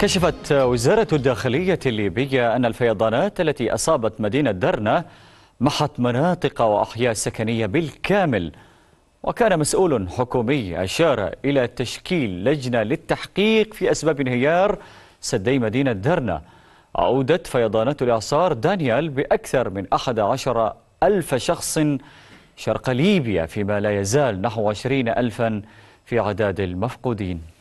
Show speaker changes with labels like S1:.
S1: كشفت وزارة الداخلية الليبية أن الفيضانات التي أصابت مدينة درنة محت مناطق وأحياء سكنية بالكامل وكان مسؤول حكومي أشار إلى تشكيل لجنة للتحقيق في أسباب انهيار سدي مدينة درنة أودت فيضانات الإعصار دانيال بأكثر من 11 ألف شخص شرق ليبيا فيما لا يزال نحو 20 ألفا في عداد المفقودين